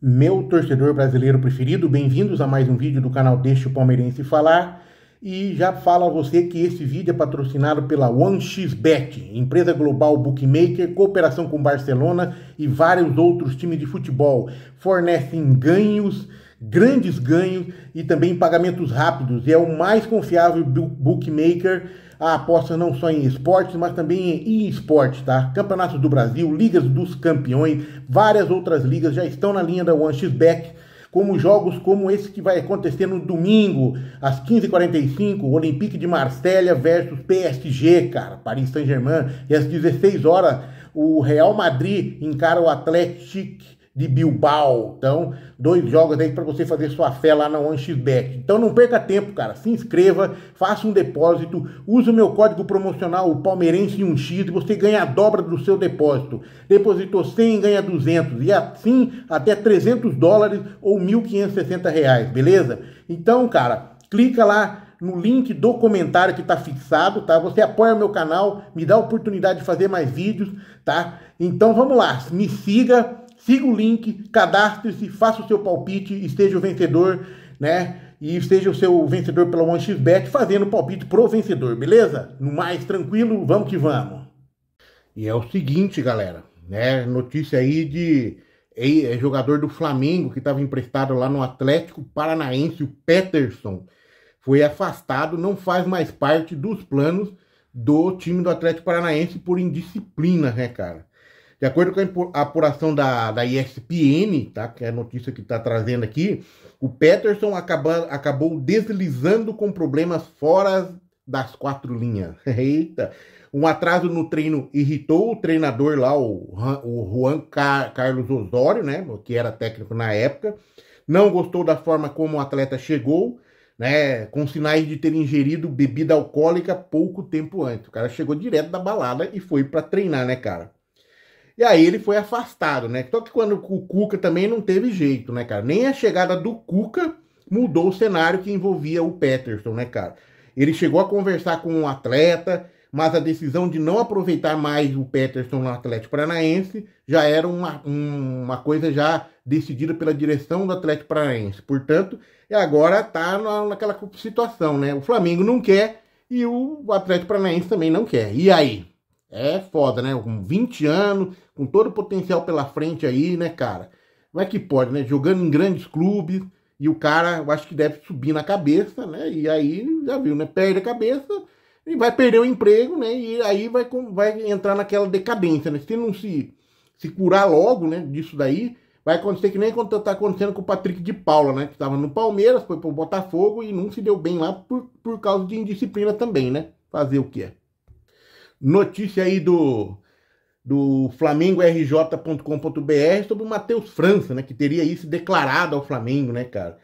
meu torcedor brasileiro preferido. Bem-vindos a mais um vídeo do canal Deixa o Palmeirense Falar. E já falo a você que esse vídeo é patrocinado pela OneXBet, empresa global bookmaker, cooperação com Barcelona e vários outros times de futebol. Fornecem ganhos, grandes ganhos e também pagamentos rápidos. E é o mais confiável bookmaker a ah, aposta não só em esportes, mas também em esportes, tá? Campeonatos do Brasil, Ligas dos Campeões, várias outras ligas já estão na linha da One X Back como jogos como esse que vai acontecer no domingo, às 15h45, Olympique de Marselha versus PSG, cara, Paris Saint-Germain, e às 16 horas o Real Madrid encara o Atlético de Bilbao. Então, dois jogos aí para você fazer sua fé lá na OneXBet. Então, não perca tempo, cara. Se inscreva, faça um depósito, use o meu código promocional, o Palmeirense 1x, e você ganha a dobra do seu depósito. Depositou 100, ganha 200 e assim até 300 dólares ou 1.560 reais, beleza? Então, cara, clica lá no link do comentário que está fixado, tá? Você apoia meu canal, me dá a oportunidade de fazer mais vídeos, tá? Então vamos lá, me siga, Siga o link, cadastre-se, faça o seu palpite, esteja o vencedor, né? E esteja o seu vencedor pela OneXBet fazendo o palpite pro vencedor, beleza? No mais tranquilo, vamos que vamos. E é o seguinte, galera, né? Notícia aí de é jogador do Flamengo que estava emprestado lá no Atlético Paranaense, o Peterson, foi afastado, não faz mais parte dos planos do time do Atlético Paranaense por indisciplina, né, cara? De acordo com a apuração da, da ESPN, tá, que é a notícia que está trazendo aqui, o Peterson acaba, acabou deslizando com problemas fora das quatro linhas. Eita! Um atraso no treino irritou o treinador lá, o, o Juan Car Carlos Osório, né, que era técnico na época. Não gostou da forma como o atleta chegou, né, com sinais de ter ingerido bebida alcoólica pouco tempo antes. O cara chegou direto da balada e foi para treinar, né, cara? E aí ele foi afastado, né? Só que quando o Cuca também não teve jeito, né, cara? Nem a chegada do Cuca mudou o cenário que envolvia o Peterson, né, cara? Ele chegou a conversar com um atleta, mas a decisão de não aproveitar mais o Peterson no Atlético Paranaense já era uma, um, uma coisa já decidida pela direção do Atlético Paranaense. Portanto, agora tá naquela situação, né? O Flamengo não quer e o Atlético Paranaense também não quer. E aí? É foda, né? Com 20 anos, com todo o potencial pela frente aí, né, cara? Como é que pode, né? Jogando em grandes clubes e o cara, eu acho que deve subir na cabeça, né? E aí, já viu, né? Perde a cabeça e vai perder o emprego, né? E aí vai, vai entrar naquela decadência, né? Se não se, se curar logo, né, disso daí, vai acontecer que nem quando tá acontecendo com o Patrick de Paula, né? Que estava no Palmeiras, foi pro Botafogo e não se deu bem lá por, por causa de indisciplina também, né? Fazer o que é. Notícia aí do do flamengo.rj.com.br sobre o Matheus França, né, que teria isso declarado ao Flamengo, né, cara?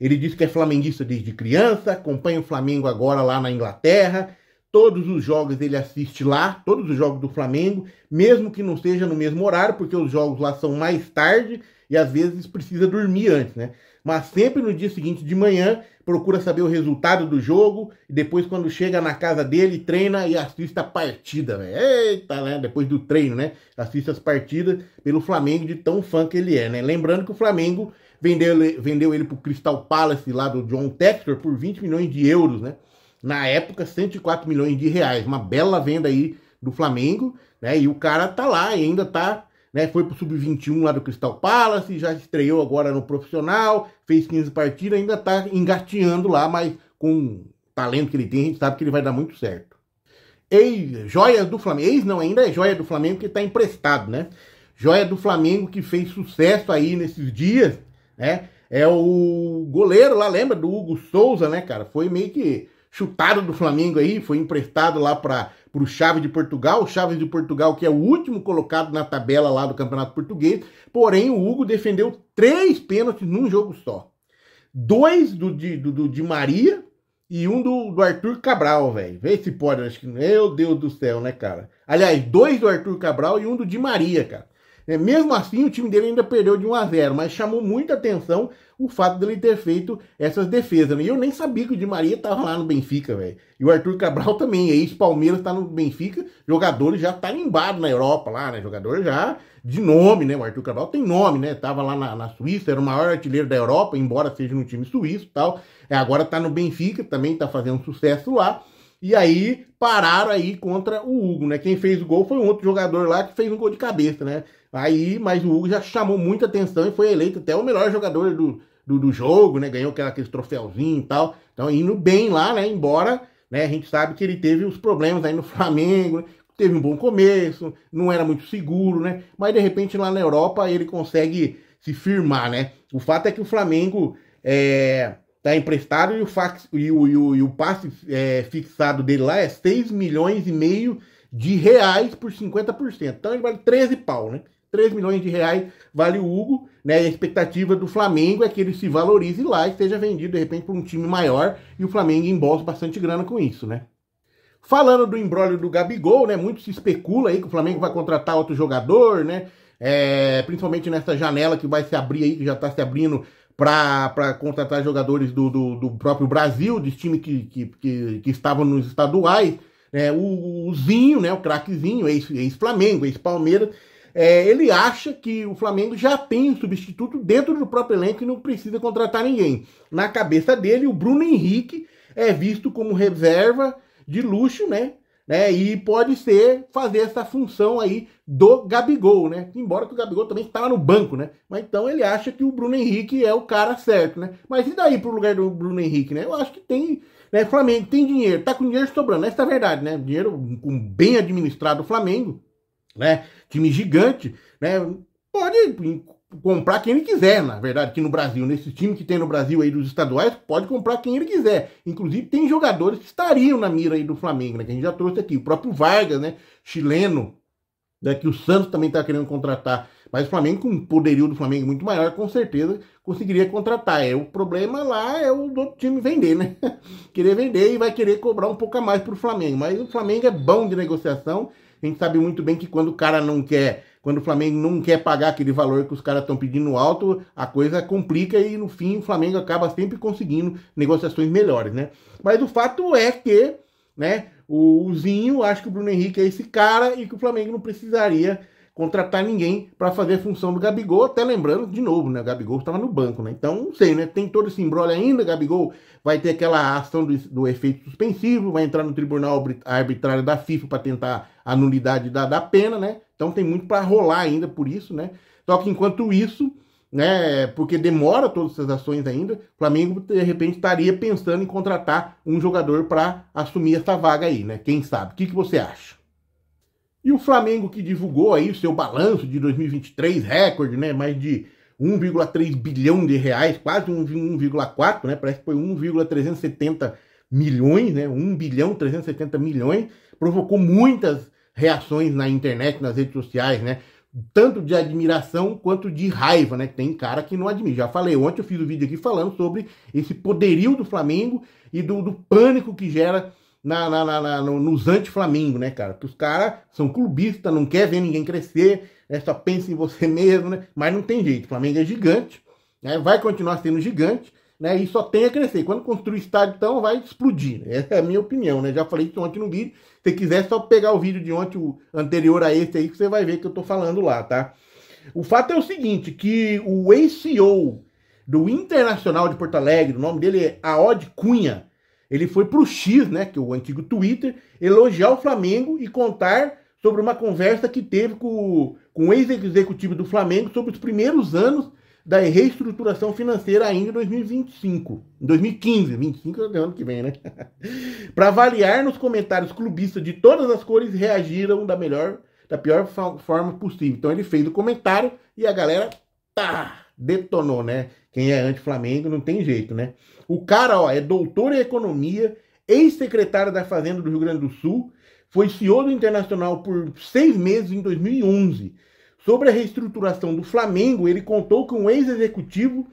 Ele disse que é flamenguista desde criança, acompanha o Flamengo agora lá na Inglaterra. Todos os jogos ele assiste lá, todos os jogos do Flamengo, mesmo que não seja no mesmo horário, porque os jogos lá são mais tarde e às vezes precisa dormir antes, né? mas sempre no dia seguinte de manhã procura saber o resultado do jogo e depois quando chega na casa dele treina e assiste a partida, eita, né? Depois do treino, né? Assiste as partidas pelo Flamengo de tão fã que ele é, né? Lembrando que o Flamengo vendeu, vendeu ele pro Crystal Palace lá do John Textor por 20 milhões de euros, né? Na época 104 milhões de reais, uma bela venda aí do Flamengo, né? E o cara tá lá ainda tá né? Foi pro Sub-21 lá do Crystal Palace, já estreou agora no profissional, fez 15 partidas, ainda tá engatinhando lá, mas com o talento que ele tem, a gente sabe que ele vai dar muito certo. Ex, joias do Flamengo, ex não, ainda é joia do Flamengo que tá emprestado, né? Joia do Flamengo que fez sucesso aí nesses dias, né? É o goleiro lá, lembra do Hugo Souza, né, cara? Foi meio que chutado do Flamengo aí, foi emprestado lá para o Chaves de Portugal, o Chaves de Portugal que é o último colocado na tabela lá do Campeonato Português, porém o Hugo defendeu três pênaltis num jogo só. Dois do, de, do, do, de Maria e um do, do Arthur Cabral, velho. Vê se pode, acho que. Meu Deus do céu, né, cara? Aliás, dois do Arthur Cabral e um do Di Maria, cara. É, mesmo assim, o time dele ainda perdeu de 1 a 0 mas chamou muita atenção o fato dele ter feito essas defesas. Né? E eu nem sabia que o Di Maria estava lá no Benfica, velho. E o Arthur Cabral também, ex-Palmeiras, está no Benfica. Jogadores já está limbado na Europa lá, né? Jogador já de nome, né? O Arthur Cabral tem nome, né? Tava lá na, na Suíça, era o maior artilheiro da Europa, embora seja no time suíço e tal. É, agora está no Benfica, também está fazendo sucesso lá. E aí pararam aí contra o Hugo, né? Quem fez o gol foi um outro jogador lá que fez um gol de cabeça, né? Aí, mas o Hugo já chamou muita atenção e foi eleito até o melhor jogador do, do, do jogo, né? Ganhou aquela, aquele troféuzinho e tal. Então, indo bem lá, né? Embora né, a gente sabe que ele teve os problemas aí no Flamengo, né? teve um bom começo, não era muito seguro, né? Mas de repente lá na Europa ele consegue se firmar, né? O fato é que o Flamengo é, tá emprestado e o, fax, e o, e o, e o passe é, fixado dele lá é 6 milhões e meio de reais por 50%. Então ele vale 13 pau, né? 3 milhões de reais vale o Hugo, né? a expectativa do Flamengo é que ele se valorize lá e seja vendido de repente para um time maior e o Flamengo embolsa bastante grana com isso, né? Falando do embrólio do Gabigol, né? Muito se especula aí que o Flamengo vai contratar outro jogador, né? É, principalmente nessa janela que vai se abrir aí, que já está se abrindo para contratar jogadores do, do, do, próprio Brasil, de time que, que, que, que estavam nos estaduais. Né? o, o, Zinho, né, o craquezinho, ex-Flamengo, ex ex-Palmeiras, é, ele acha que o Flamengo já tem um substituto dentro do próprio elenco e não precisa contratar ninguém. Na cabeça dele, o Bruno Henrique é visto como reserva de luxo, né? Né? E pode ser fazer essa função aí do Gabigol, né? Embora que o Gabigol também está lá no banco, né? Mas então ele acha que o Bruno Henrique é o cara certo, né? Mas e daí pro lugar do Bruno Henrique, né? Eu acho que tem, né? Flamengo tem dinheiro, tá com dinheiro sobrando, essa é a verdade, né? Dinheiro bem administrado Flamengo, né? Time gigante, né? Pode comprar quem ele quiser, na verdade, aqui no Brasil. Nesse time que tem no Brasil aí dos estaduais, pode comprar quem ele quiser. Inclusive, tem jogadores que estariam na mira aí do Flamengo, né? Que a gente já trouxe aqui. O próprio Vargas, né? Chileno, né? que o Santos também está querendo contratar. Mas o Flamengo, com um poderio do Flamengo muito maior, com certeza conseguiria contratar. É, o problema lá é o outro time vender, né? querer vender e vai querer cobrar um pouco a mais pro Flamengo. Mas o Flamengo é bom de negociação. A gente sabe muito bem que quando o cara não quer quando o Flamengo não quer pagar aquele valor que os caras estão pedindo alto, a coisa complica e no fim o Flamengo acaba sempre conseguindo negociações melhores, né? Mas o fato é que, né, o Zinho, acho que o Bruno Henrique é esse cara e que o Flamengo não precisaria contratar ninguém para fazer a função do Gabigol, até lembrando, de novo, né? O Gabigol estava no banco, né? Então, não sei, né? Tem todo esse embrolho ainda, Gabigol vai ter aquela ação do, do efeito suspensivo, vai entrar no tribunal arbitrário da FIFA para tentar a nulidade da, da pena, né? Então tem muito para rolar ainda por isso, né? Só que enquanto isso, né? Porque demora todas essas ações ainda, o Flamengo de repente estaria pensando em contratar um jogador para assumir essa vaga aí, né? Quem sabe? O que, que você acha? E o Flamengo que divulgou aí o seu balanço de 2023, recorde, né? Mais de 1,3 bilhão de reais, quase 1,4, né? Parece que foi 1,370 milhões, né? 1 bilhão 370 milhões, provocou muitas reações na internet, nas redes sociais, né? Tanto de admiração quanto de raiva, né? Tem cara que não admira. Já falei ontem, eu fiz o um vídeo aqui falando sobre esse poderio do Flamengo e do, do pânico que gera na, na, na, na nos anti-Flamengo, né, cara? Que os caras são clubistas, não quer ver ninguém crescer, né? só pensa em você mesmo, né? Mas não tem jeito, Flamengo é gigante, né? vai continuar sendo gigante, né? E só tem a crescer. Quando construir estádio, então, vai explodir. Né? Essa é a minha opinião, né? Já falei isso ontem no vídeo. Se quiser, é só pegar o vídeo de ontem, o anterior a esse aí, que você vai ver que eu tô falando lá, tá? O fato é o seguinte, que o ACO ceo do Internacional de Porto Alegre, o nome dele é Aod Cunha, ele foi para o X, né, que é o antigo Twitter, elogiar o Flamengo e contar sobre uma conversa que teve com, com o ex-executivo do Flamengo sobre os primeiros anos da reestruturação financeira ainda em 2025, 2015, 25 é o ano que vem, né? para avaliar nos comentários clubistas de todas as cores reagiram da melhor, da pior forma possível. Então ele fez o comentário e a galera tá detonou, né? Quem é anti-Flamengo não tem jeito, né? O cara, ó, é doutor em economia, ex-secretário da Fazenda do Rio Grande do Sul, foi CEO do Internacional por seis meses em 2011. Sobre a reestruturação do Flamengo, ele contou que um ex-executivo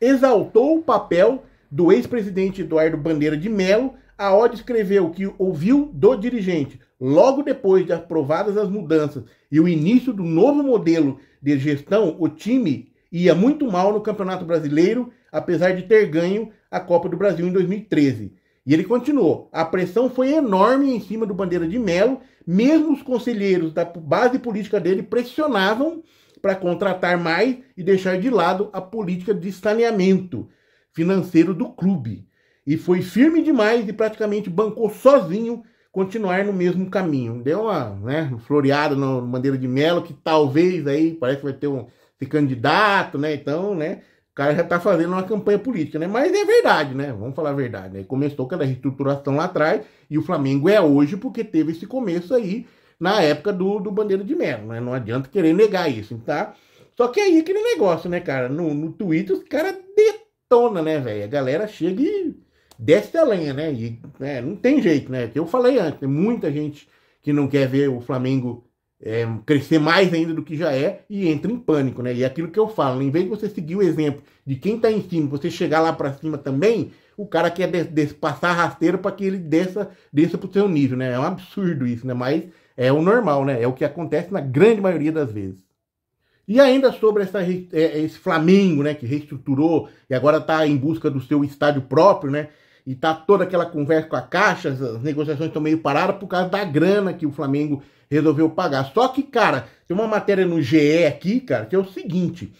exaltou o papel do ex-presidente Eduardo Bandeira de Mello. A Ode escreveu que ouviu do dirigente, logo depois de aprovadas as mudanças e o início do novo modelo de gestão, o time ia muito mal no Campeonato Brasileiro, apesar de ter ganho a Copa do Brasil em 2013. E ele continuou: a pressão foi enorme em cima do Bandeira de Melo, mesmo os conselheiros da base política dele pressionavam para contratar mais e deixar de lado a política de saneamento financeiro do clube. E foi firme demais e praticamente bancou sozinho continuar no mesmo caminho. Deu uma né, floreada no Bandeira de Melo, que talvez aí parece que vai ter um, ser candidato, né? Então, né? O cara já está fazendo uma campanha política, né? Mas é verdade, né? Vamos falar a verdade. Né? Começou com a reestruturação lá atrás e o Flamengo é hoje porque teve esse começo aí na época do, do Bandeira de Melo, né? Não adianta querer negar isso, tá? Só que aí aquele negócio, né, cara? No, no Twitter os caras detona, né, velho? A galera chega e desce a lenha, né? E né? não tem jeito, né? Que eu falei antes, tem muita gente que não quer ver o Flamengo é, crescer mais ainda do que já é e entra em pânico, né? E é aquilo que eu falo, em vez de você seguir o exemplo de quem está em cima, você chegar lá para cima também, o cara quer des, des passar rasteiro para que ele desça, desça para o seu nível, né? É um absurdo isso, né? Mas é o normal, né? É o que acontece na grande maioria das vezes. E ainda sobre essa, é, esse Flamengo, né, que reestruturou e agora está em busca do seu estádio próprio, né? e tá toda aquela conversa com a Caixa, as negociações estão meio paradas por causa da grana que o Flamengo resolveu pagar. Só que, cara, tem uma matéria no GE aqui, cara, que é o seguinte: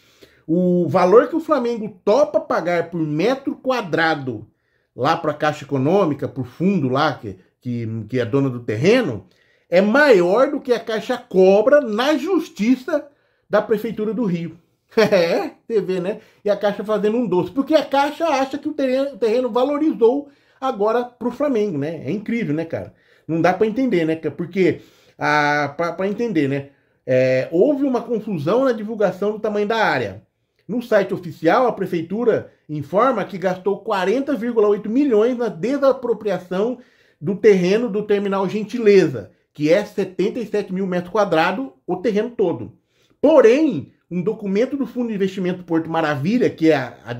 o valor que o Flamengo topa pagar por metro quadrado lá para a Caixa Econômica, para o fundo lá que, que, que é dona do terreno, é maior do que a Caixa cobra na justiça da Prefeitura do Rio. É, você vê, né? E a Caixa fazendo um doce. Porque a Caixa acha que o terreno, o terreno valorizou agora pro Flamengo, né? É incrível, né, cara? Não dá para entender, né? Porque, ah, para entender, né? É, houve uma confusão na divulgação do tamanho da área. No site oficial, a prefeitura informa que gastou 40,8 milhões na desapropriação do terreno do terminal Gentileza, que é 77 mil metros quadrados, o terreno todo. Porém, um documento do Fundo de Investimento Porto Maravilha, que é a, a,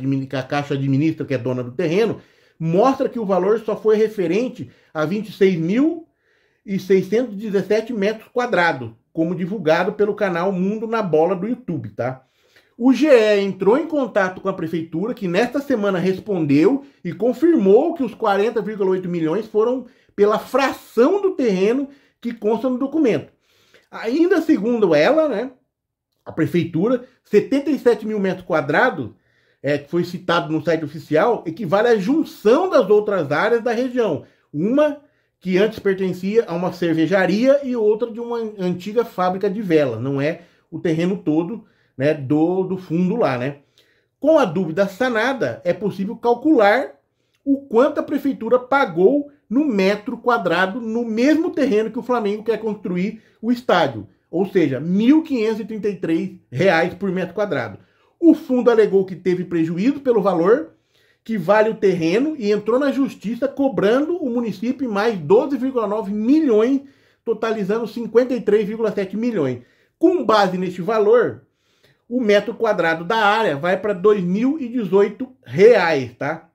Caixa Administra, que é dona do terreno, mostra que o valor só foi referente a 26.617 metros quadrados, como divulgado pelo canal Mundo na Bola do YouTube, tá? O GE entrou em contato com a prefeitura, que nesta semana respondeu e confirmou que os 40,8 milhões foram pela fração do terreno que consta no documento. Ainda segundo ela, né, a prefeitura, 77 mil metros quadrados, é, que foi citado no site oficial, equivale à junção das outras áreas da região. Uma que antes pertencia a uma cervejaria e outra de uma antiga fábrica de vela. Não é o terreno todo né, do, do fundo lá, né? Com a dúvida sanada, é possível calcular o quanto a prefeitura pagou no metro quadrado no mesmo terreno que o Flamengo quer construir o estádio ou seja, R$ 1.533 por metro quadrado. O fundo alegou que teve prejuízo pelo valor que vale o terreno e entrou na justiça cobrando o município mais 12,9 milhões, totalizando 53,7 milhões. Com base neste valor, o metro quadrado da área vai para R$ 2.018, reais, tá?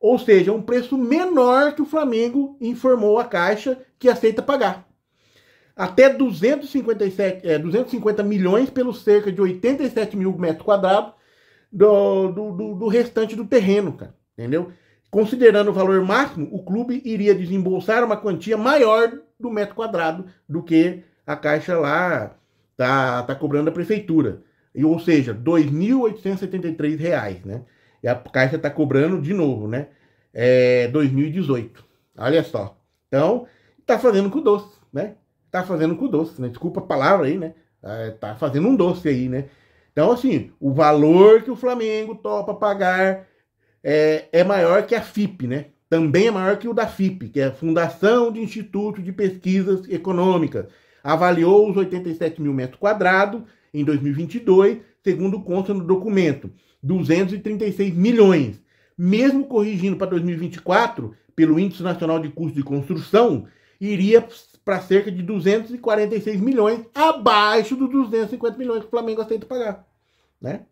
Ou seja, um preço menor que o Flamengo informou a Caixa que aceita pagar até 257, é, 250 milhões pelos cerca de 87 mil metros quadrados do, do, do, do restante do terreno, cara, entendeu? Considerando o valor máximo, o clube iria desembolsar uma quantia maior do metro quadrado do que a Caixa lá tá, tá cobrando a prefeitura. E, ou seja, R$ 2.873, né? E a Caixa tá cobrando de novo, né? É 2018. Olha só. Então, tá fazendo com o doce, né? tá fazendo com doce, né? Desculpa a palavra aí, né? É, tá fazendo um doce aí, né? Então, assim, o valor que o Flamengo topa pagar é, é maior que a FIP, né? Também é maior que o da FIP, que é a Fundação de Instituto de Pesquisas Econômicas. Avaliou os 87 mil metros quadrados em 2022, segundo consta no documento, 236 milhões. Mesmo corrigindo para 2024, pelo Índice Nacional de Custo de Construção, iria para cerca de 246 milhões, abaixo dos 250 milhões que o Flamengo aceita pagar, né?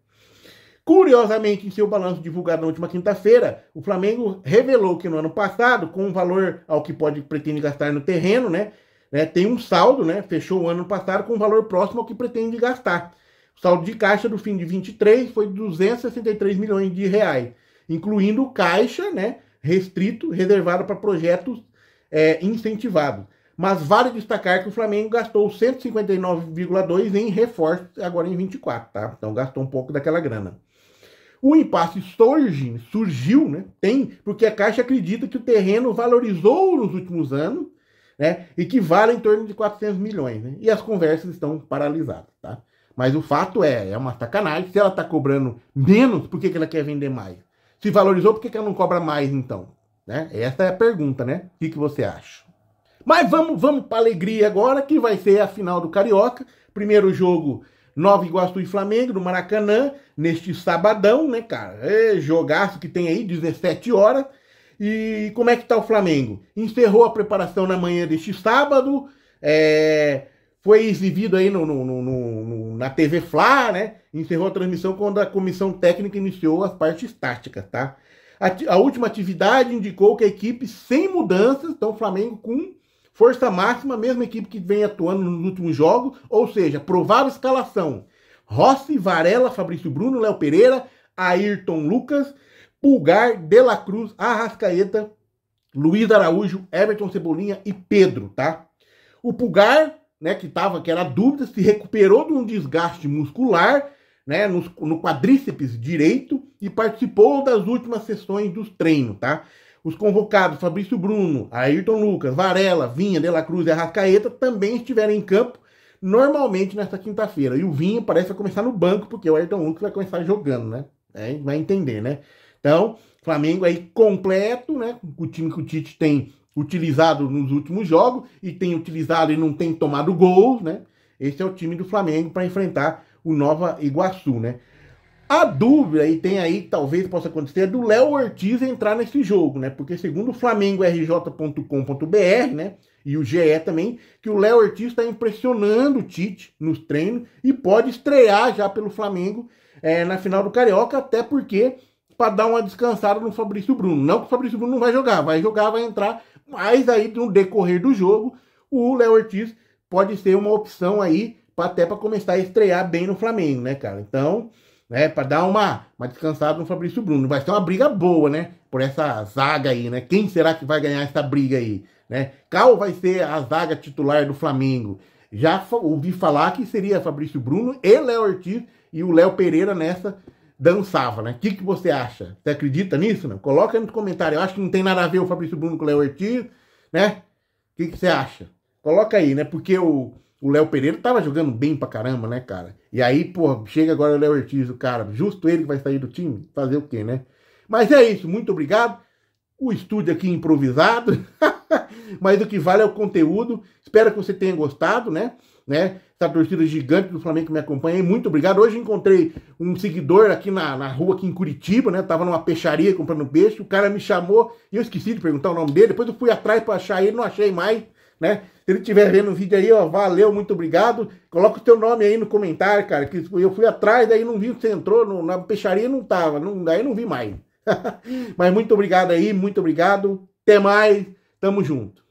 Curiosamente, em seu balanço divulgado na última quinta-feira, o Flamengo revelou que no ano passado, com um valor ao que pode pretende gastar no terreno, né, né, tem um saldo, né, fechou o ano passado com um valor próximo ao que pretende gastar. O saldo de caixa do fim de 23 foi de 263 milhões de reais, incluindo o caixa, né, restrito, reservado para projetos é, incentivados. Mas vale destacar que o Flamengo gastou 159,2 em reforço agora em 24, tá? Então gastou um pouco daquela grana. O impasse surge, surgiu, né? Tem, porque a Caixa acredita que o terreno valorizou nos últimos anos, né? E que vale em torno de 400 milhões, né? E as conversas estão paralisadas, tá? Mas o fato é, é uma sacanagem. Se ela está cobrando menos, por que, que ela quer vender mais? Se valorizou, por que, que ela não cobra mais, então? Né? Essa é a pergunta, né? O que, que você acha? Mas vamos, vamos para alegria agora, que vai ser a final do Carioca. Primeiro jogo, Nova Iguaçu e Flamengo, no Maracanã, neste sabadão, né, cara? É jogaço que tem aí, 17 horas. E como é que tá o Flamengo? Encerrou a preparação na manhã deste sábado, é, foi exibido aí no, no, no, no, na TV Fla, né? Encerrou a transmissão quando a comissão técnica iniciou as partes táticas, tá? A, a última atividade indicou que a equipe sem mudanças, então o Flamengo com Força máxima, mesma equipe que vem atuando nos últimos jogos, ou seja, provável escalação. Rossi, Varela, Fabrício Bruno, Léo Pereira, Ayrton Lucas, Pulgar, De La Cruz, Arrascaeta, Luiz Araújo, Everton Cebolinha e Pedro, tá? O Pulgar, né, que tava, que era dúvida, se recuperou de um desgaste muscular, né, no, no quadríceps direito e participou das últimas sessões dos treinos, tá? Os convocados Fabrício Bruno, Ayrton Lucas, Varela, Vinha, De La Cruz e Arrascaeta também estiveram em campo normalmente nesta quinta-feira. E o Vinha parece vai começar no banco, porque o Ayrton Lucas vai começar jogando, né? É, vai entender, né? Então, Flamengo aí completo, né? O time que o Tite tem utilizado nos últimos jogos e tem utilizado e não tem tomado gols, né? Esse é o time do Flamengo para enfrentar o Nova Iguaçu, né? A dúvida, e tem aí, talvez possa acontecer, é do Léo Ortiz entrar nesse jogo, né? Porque segundo o flamengo.rj.com.br, né? E o GE também, que o Léo Ortiz está impressionando o Tite nos treinos e pode estrear já pelo Flamengo é, na final do Carioca, até porque para dar uma descansada no Fabrício Bruno. Não que o Fabrício Bruno não vai jogar, vai jogar, vai entrar, mas aí no decorrer do jogo, o Léo Ortiz pode ser uma opção aí, até para começar a estrear bem no Flamengo, né, cara? Então, né? Para dar uma, uma descansada no Fabrício Bruno. Vai ser uma briga boa, né? Por essa zaga aí, né? Quem será que vai ganhar essa briga aí, né? Cal vai ser a zaga titular do Flamengo. Já ouvi falar que seria Fabrício Bruno e Léo Ortiz e o Léo Pereira nessa dançava, né? O que, que você acha? Você acredita nisso? não Coloca aí no comentário. Eu acho que não tem nada a ver o Fabrício Bruno com o Léo Ortiz, né? O que, que você acha? Coloca aí, né? Porque o o Léo Pereira tava jogando bem pra caramba, né, cara? E aí, pô, chega agora o Léo Ortiz, o cara, justo ele que vai sair do time, fazer o quê, né? Mas é isso, muito obrigado. O estúdio aqui improvisado, mas o que vale é o conteúdo. Espero que você tenha gostado, né? né? Essa torcida gigante do Flamengo que me acompanha. aí, muito obrigado. Hoje encontrei um seguidor aqui na, na rua, aqui em Curitiba, né? Tava numa peixaria comprando peixe. O cara me chamou e eu esqueci de perguntar o nome dele. Depois eu fui atrás para achar ele, não achei mais né? Se ele estiver vendo o vídeo aí, ó, valeu, muito obrigado. Coloca o teu nome aí no comentário, cara, que eu fui atrás, daí não vi, você entrou no, na peixaria não tava, não, daí não vi mais. Mas muito obrigado aí, muito obrigado. Até mais, tamo junto.